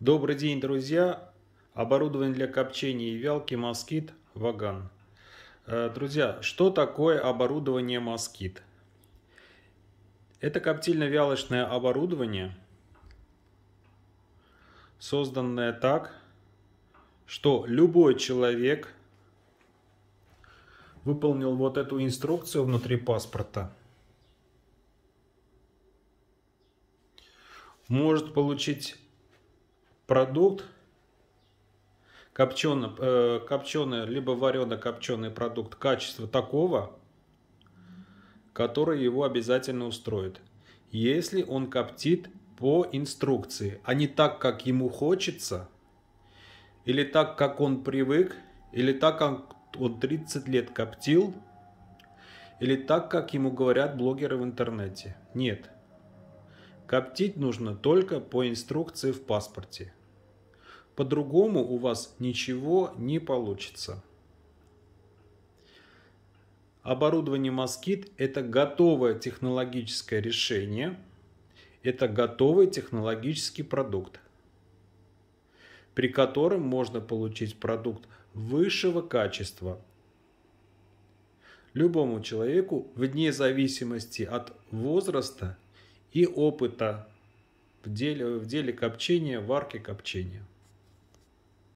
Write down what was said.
Добрый день, друзья! Оборудование для копчения и вялки москит Ваган. Э, друзья, что такое оборудование москит? Это коптильно-вялочное оборудование, созданное так, что любой человек выполнил вот эту инструкцию внутри паспорта, может получить продукт, копченый, э, копченый либо вареный копченый продукт качества такого, который его обязательно устроит. Если он коптит по инструкции, а не так, как ему хочется, или так, как он привык, или так, как он 30 лет коптил, или так, как ему говорят блогеры в интернете. Нет. Коптить нужно только по инструкции в паспорте. По-другому у вас ничего не получится. Оборудование Москит – это готовое технологическое решение, это готовый технологический продукт, при котором можно получить продукт высшего качества. Любому человеку, вне зависимости от возраста и опыта в деле, в деле копчения, варки копчения.